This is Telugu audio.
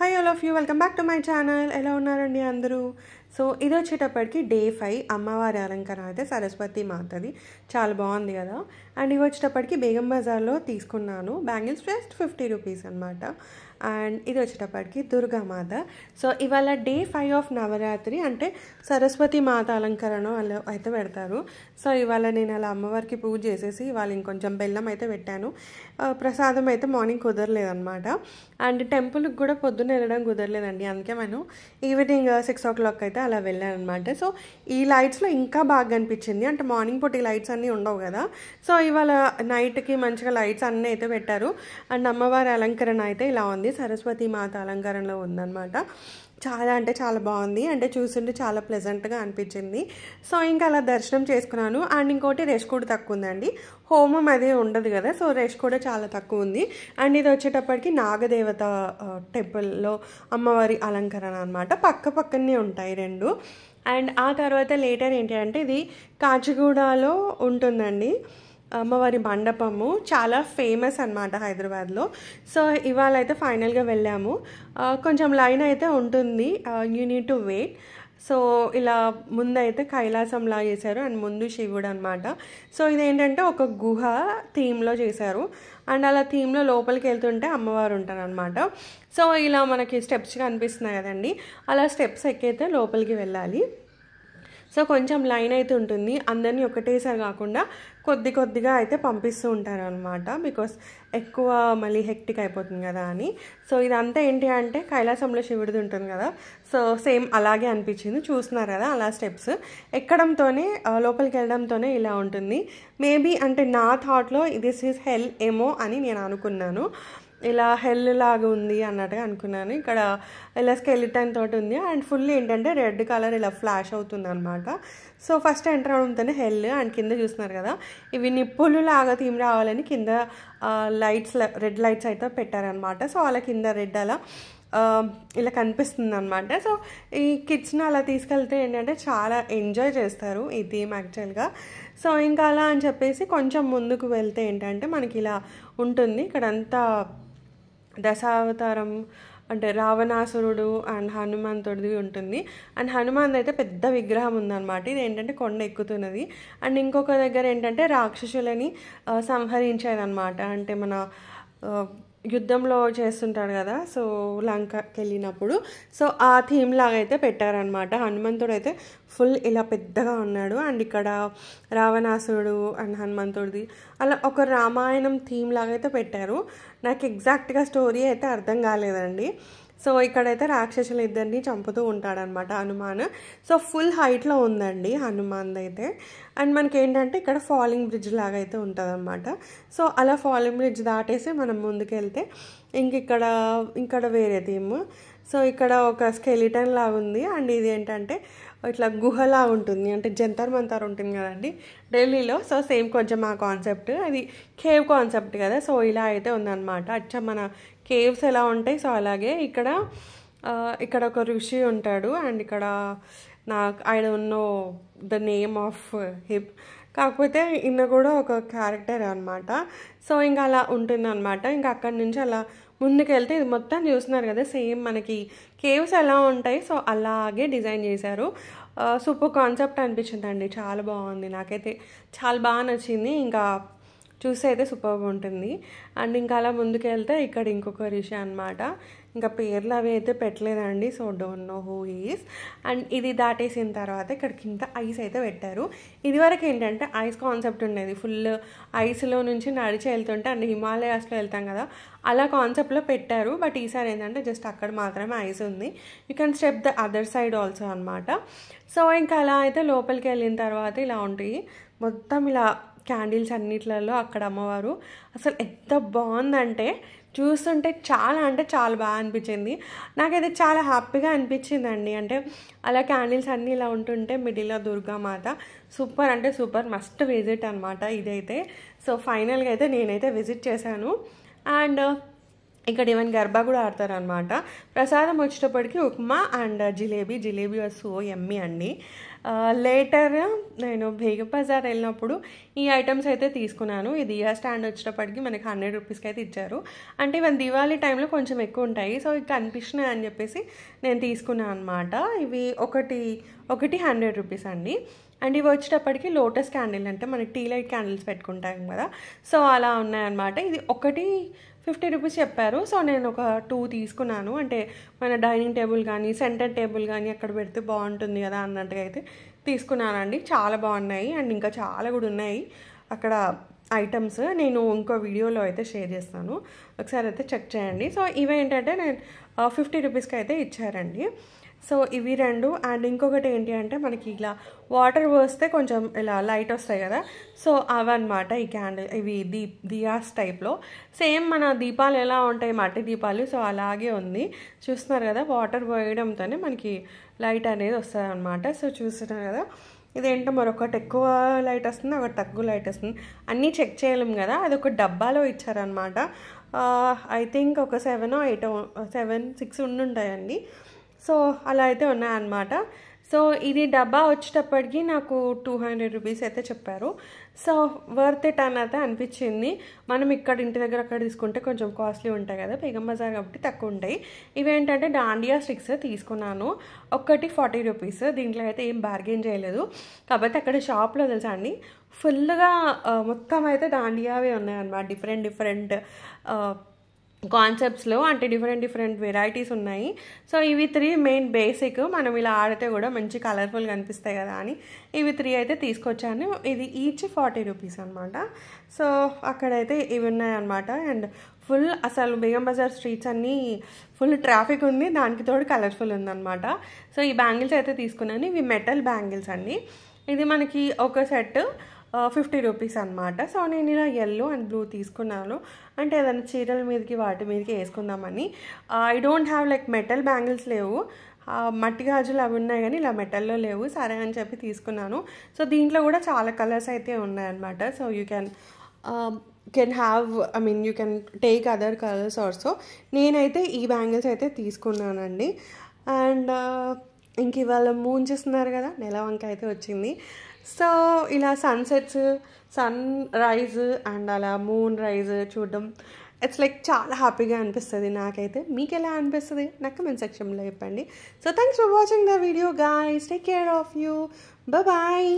high all of you welcome back to my channel ఎలా ఉన్నారండి అందరూ సో ఇది వచ్చేటప్పటికి డే ఫైవ్ అమ్మవారి అలంకరణ అయితే సరస్వతి మాతది చాలా బాగుంది కదా అండ్ ఇవి వచ్చేటప్పటికి బేగం బజార్లో తీసుకున్నాను బ్యాంగిల్స్ జస్ట్ ఫిఫ్టీ రూపీస్ అనమాట అండ్ ఇది వచ్చేటప్పటికి దుర్గామాత సో ఇవాళ డే ఫైవ్ ఆఫ్ నవరాత్రి అంటే సరస్వతి మాత అలంకరణ వాళ్ళు అయితే పెడతారు సో ఇవాళ నేను అలా అమ్మవారికి పూజ చేసేసి ఇవాళ ఇంకొంచెం బెల్లం అయితే పెట్టాను ప్రసాదం అయితే మార్నింగ్ కుదరలేదన్నమాట అండ్ టెంపుల్కి కూడా పొద్దున్న వెళ్ళడం కుదరలేదండి అందుకే మనం ఈవినింగ్ సిక్స్ ఓ క్లాక్ అయితే అలా వెళ్ళాను అనమాట సో ఈ లైట్స్లో ఇంకా బాగా కనిపించింది అంటే మార్నింగ్ పూట ఈ లైట్స్ అన్నీ ఉండవు కదా సో ఇవాళ నైట్కి మంచిగా లైట్స్ అన్నీ అయితే పెట్టారు అండ్ అమ్మవారి అలంకరణ అయితే ఇలా ఉంది సరస్వతి మాత అలంకరణలో ఉందన్నమాట చాలా అంటే చాలా బాగుంది అంటే చూస్తుంటే చాలా ప్లెజెంట్గా అనిపించింది సో ఇంకా అలా దర్శనం చేసుకున్నాను అండ్ ఇంకోటి రెష్ కూడా తక్కువ ఉందండి హోమం అదే ఉండదు కదా సో రెష్ కూడా చాలా తక్కువ ఉంది అండ్ ఇది వచ్చేటప్పటికి నాగదేవత టెంపుల్లో అమ్మవారి అలంకరణ అనమాట పక్క పక్కనే ఉంటాయి రెండు అండ్ ఆ తర్వాత లేటర్ ఏంటి అంటే ఇది కాచిగూడలో ఉంటుందండి అమ్మవారి మండపము చాలా ఫేమస్ అనమాట హైదరాబాద్లో సో ఇవాళ అయితే ఫైనల్గా వెళ్ళాము కొంచెం లైన్ అయితే ఉంటుంది you need to wait so ఇలా ముందైతే కైలాసంలా చేశారు అండ్ ముందు శివుడు అనమాట సో ఇదేంటంటే ఒక గుహ థీమ్లో చేశారు అండ్ అలా థీమ్లో లోపలికి వెళ్తుంటే అమ్మవారు ఉంటారనమాట సో ఇలా మనకి స్టెప్స్ కనిపిస్తున్నాయి కదండి అలా స్టెప్స్ ఎక్కైతే లోపలికి వెళ్ళాలి సో కొంచెం లైన్ అయితే ఉంటుంది అందరినీ ఒకటేసారి కాకుండా కొద్ది కొద్దిగా అయితే పంపిస్తూ ఉంటారు అనమాట బికాస్ ఎక్కువ మళ్ళీ హెక్టిక్ అయిపోతుంది కదా అని సో ఇదంతా ఏంటి అంటే కైలాసంలో శివుడిది ఉంటుంది కదా సో సేమ్ అలాగే అనిపించింది చూస్తున్నారు కదా అలా స్టెప్స్ ఎక్కడంతోనే లోపలికి వెళ్ళడంతోనే ఇలా ఉంటుంది మేబీ అంటే నా థాట్లో దిస్ ఈజ్ హెల్ ఏమో అని నేను అనుకున్నాను ఇలా హెల్ లాగా ఉంది అన్నట్టుగా అనుకున్నాను ఇక్కడ ఇలా స్కెలిటన్ తోటి ఉంది అండ్ ఫుల్ ఏంటంటే రెడ్ కలర్ ఇలా ఫ్లాష్ అవుతుంది అనమాట సో ఫస్ట్ ఎంటర్ అవుతుందనే హెల్ అండ్ కింద చూస్తున్నారు కదా ఇవి నిప్పులు లాగా థీమ్ రావాలని కింద లైట్స్ రెడ్ లైట్స్ అయితే పెట్టారనమాట సో అలా కింద రెడ్ అలా ఇలా కనిపిస్తుంది అనమాట సో ఈ కిడ్స్ని అలా తీసుకెళ్తే ఏంటంటే చాలా ఎంజాయ్ చేస్తారు ఈ థీమ్ యాక్చువల్గా సో ఇంకా అలా అని చెప్పేసి కొంచెం ముందుకు వెళ్తే ఏంటంటే మనకి ఇలా ఉంటుంది ఇక్కడంతా దశావతారం అంటే రావణాసురుడు అండ్ హనుమంతుడిది ఉంటుంది అండ్ హనుమాన్ అయితే పెద్ద విగ్రహం ఉందన్నమాట ఇది ఏంటంటే కొండ ఎక్కుతున్నది అండ్ ఇంకొక దగ్గర ఏంటంటే రాక్షసులని సంహరించేదన్నమాట అంటే మన యుద్ధంలో చేస్తుంటాడు కదా సో లంకకి వెళ్ళినప్పుడు సో ఆ థీమ్ లాగా అయితే పెట్టారనమాట హనుమంతుడు అయితే ఫుల్ ఇలా పెద్దగా ఉన్నాడు అండ్ ఇక్కడ రావణాసుడు అండ్ హనుమంతుడిది అలా ఒక రామాయణం థీమ్ లాగా అయితే పెట్టారు నాకు ఎగ్జాక్ట్గా స్టోరీ అయితే అర్థం కాలేదండి సో ఇక్కడైతే రాక్షసులు ఇద్దరిని చంపుతూ ఉంటాడనమాట హనుమాన్ సో ఫుల్ హైట్లో ఉందండి హనుమాన్ది అయితే అండ్ మనకి ఏంటంటే ఇక్కడ ఫాలింగ్ బ్రిడ్జ్ లాగా అయితే ఉంటుందన్నమాట సో అలా ఫాలింగ్ బ్రిడ్జ్ దాటేసి మనం ముందుకెళ్తే ఇంక ఇక్కడ ఇక్కడ వేరే థీమ్ సో ఇక్కడ ఒక స్కెలిటన్ లాగా ఉంది అండ్ ఇది ఏంటంటే ఇట్లా గుహలా ఉంటుంది అంటే జంతర్ మంతర్ ఉంటుంది కదండి ఢిల్లీలో సో సేమ్ కొంచెం ఆ కాన్సెప్ట్ అది కేవ్ కాన్సెప్ట్ కదా సో ఇలా అయితే ఉందన్నమాట అచ్చా మన కేవ్స్ ఎలా ఉంటాయి సో అలాగే ఇక్కడ ఇక్కడ ఒక ఋషి ఉంటాడు అండ్ ఇక్కడ నాకు I don't know the name of hip కాకపోతే ఈయన కూడా ఒక క్యారెక్టర్ అనమాట సో ఇంకా అలా ఉంటుంది అనమాట ఇంకా అక్కడి నుంచి అలా ముందుకు వెళ్తే ఇది మొత్తం చూస్తున్నారు కదా సేమ్ మనకి కేవ్స్ ఎలా ఉంటాయి సో అలాగే డిజైన్ చేశారు సూపర్ కాన్సెప్ట్ అనిపించిందండి చాలా బాగుంది నాకైతే చాలా బాగా నచ్చింది ఇంకా చూస్తే అయితే సూపర్గా ఉంటుంది అండ్ ఇంకా అలా ముందుకు వెళ్తే ఇక్కడ ఇంకొక రిష అనమాట ఇంకా పేర్లు అవి అయితే పెట్టలేదండి so don't know who is and ఇది దాటేసిన తర్వాత ఇక్కడ కింద ఐస్ అయితే పెట్టారు ఇదివరకు ఏంటంటే ఐస్ కాన్సెప్ట్ ఉండేది ఫుల్ ఐస్లో నుంచి నడిచి వెళ్తుంటే అండ్ హిమాలయాస్లో వెళ్తాం కదా అలా కాన్సెప్ట్లో పెట్టారు బట్ ఈసారి ఏంటంటే జస్ట్ అక్కడ మాత్రమే ఐస్ ఉంది you can step the other side also అనమాట సో ఇంకా అలా అయితే లోపలికి వెళ్ళిన తర్వాత ఇలా ఉంటాయి మొత్తం ఇలా క్యాండిల్స్ అన్నిట్లలో అక్కడ అమ్మవారు అసలు ఎంత బాగుందంటే చూస్తుంటే చాలా అంటే చాలా బాగా అనిపించింది నాకైతే చాలా హ్యాపీగా అనిపించిందండి అంటే అలా క్యాండిల్స్ అన్నీ ఇలా ఉంటుంటే మిడిల్లో దుర్గామాత సూపర్ అంటే సూపర్ మస్ట్ విజిట్ అనమాట ఇదైతే సో ఫైనల్గా అయితే నేనైతే విజిట్ చేశాను అండ్ ఇక్కడ ఈవెన్ గర్బా కూడా ఆడతారనమాట ప్రసాదం వచ్చేటప్పటికి ఉప్మా అండ్ జిలేబీ జిలేబీ సో ఎమ్మి అండి లేటర్ నేను బేగం బజార్ వెళ్ళినప్పుడు ఈ ఐటమ్స్ అయితే తీసుకున్నాను ఈ దియా స్టాండ్ వచ్చేటప్పటికి మనకి హండ్రెడ్ రూపీస్కి అయితే ఇచ్చారు అంటే ఇవన్నీ దివాళీ టైంలో కొంచెం ఎక్కువ ఉంటాయి సో ఇవి కనిపిస్తున్నాయి అని చెప్పేసి నేను తీసుకున్నాను అనమాట ఇవి ఒకటి ఒకటి హండ్రెడ్ రూపీస్ అండి అండ్ ఇవి వచ్చేటప్పటికి లోటస్ క్యాండిల్ అంటే మనకి టీ లైట్ క్యాండిల్స్ పెట్టుకుంటాం కదా సో అలా ఉన్నాయన్నమాట ఇది ఒకటి ఫిఫ్టీ రూపీస్ చెప్పారు సో నేను ఒక టూ తీసుకున్నాను అంటే మన డైనింగ్ టేబుల్ కానీ సెంటర్ టేబుల్ కానీ అక్కడ పెడితే బాగుంటుంది కదా అన్నట్టుగా అయితే తీసుకున్నానండి చాలా బాగున్నాయి అండ్ ఇంకా చాలా కూడా ఉన్నాయి అక్కడ ఐటమ్స్ నేను ఇంకో వీడియోలో అయితే షేర్ చేస్తాను ఒకసారి అయితే చెక్ చేయండి సో ఇవేంటంటే నేను ఫిఫ్టీ రూపీస్కి అయితే ఇచ్చారండి సో ఇవి రెండు అండ్ ఇంకొకటి ఏంటి అంటే మనకి ఇలా వాటర్ పోస్తే కొంచెం ఇలా లైట్ వస్తాయి కదా సో అవన్నమాట ఈ క్యాండిల్ ఇవి దీప్ దియాస్ టైప్లో సేమ్ మన దీపాలు ఎలా ఉంటాయి మట్టి దీపాలు సో అలాగే ఉంది చూస్తున్నారు కదా వాటర్ పోయడంతోనే మనకి లైట్ అనేది వస్తుంది అనమాట సో చూస్తున్నారు కదా ఇదేంటో మరొకటి ఎక్కువ లైట్ వస్తుంది ఒకటి తక్కువ లైట్ వస్తుంది అన్నీ చెక్ చేయలేము కదా అది ఒక డబ్బాలో ఇచ్చారనమాట ఐ థింక్ ఒక సెవెనో ఎయిటో సెవెన్ సిక్స్ ఉండుంటాయండి సో అలా అయితే ఉన్నాయన్నమాట సో ఇది డబ్బా వచ్చేటప్పటికి నాకు టూ హండ్రెడ్ రూపీస్ అయితే చెప్పారు సో వర్త్ ఇట్ అని అయితే అనిపించింది మనం ఇక్కడ ఇంటి దగ్గర అక్కడ తీసుకుంటే కొంచెం కాస్ట్లీ ఉంటాయి కదా బేగం బజార్ కాబట్టి తక్కువ ఉంటాయి ఇవేంటంటే డాండియా స్టిక్స్ తీసుకున్నాను ఒక్కటి ఫార్టీ రూపీస్ దీంట్లో అయితే ఏం బార్గెన్ చేయలేదు కాబట్టి అక్కడ షాప్లో తెలుసా అండి ఫుల్గా మొత్తం అయితే డాండియావే ఉన్నాయన్నమాట డిఫరెంట్ డిఫరెంట్ కాన్సెప్ట్స్లో అంటే డిఫరెంట్ డిఫరెంట్ వెరైటీస్ ఉన్నాయి సో ఇవి త్రీ మెయిన్ బేసిక్ మనం ఇలా ఆడితే కూడా మంచి కలర్ఫుల్గా అనిపిస్తాయి కదా అని ఇవి త్రీ అయితే తీసుకొచ్చాను ఇది ఈచ్ ఫార్టీ రూపీస్ అనమాట సో అక్కడైతే ఇవి ఉన్నాయన్నమాట అండ్ ఫుల్ అసలు బేగం బజార్ స్ట్రీట్స్ అన్నీ ఫుల్ ట్రాఫిక్ ఉంది దానికి తోడు కలర్ఫుల్ ఉందన్నమాట సో ఈ బ్యాంగిల్స్ అయితే తీసుకున్నాను ఇవి మెటల్ బ్యాంగిల్స్ అండి ఇది మనకి ఒక సెట్ ఫిఫ్టీ రూపీస్ అనమాట సో నేను ఇలా ఎల్లో అండ్ బ్లూ తీసుకున్నాను అంటే ఏదైనా చీరల మీదకి వాటి మీదకి వేసుకుందామని I don't have like metal bangles లేవు మట్టి గాజులు అవి ఉన్నాయి కానీ ఇలా మెటల్లో లేవు సరే అని చెప్పి తీసుకున్నాను సో దీంట్లో కూడా చాలా కలర్స్ అయితే ఉన్నాయన్నమాట so you can can have I mean you can take other colours also నేనైతే ఈ బ్యాంగిల్స్ అయితే తీసుకున్నానండి అండ్ ఇంక ఇవాళ మూన్ చేస్తున్నారు కదా నెల వంక అయితే వచ్చింది సో ఇలా సన్సెట్స్ సన్ రైజ్ అండ్ అలా మూన్ రైజ్ చూడడం ఇట్స్ లైక్ చాలా హ్యాపీగా అనిపిస్తుంది నాకైతే మీకు ఎలా అనిపిస్తుంది నాకు కమెంట్ సెక్షన్లో చెప్పండి so thanks for watching the video guys take care of you bye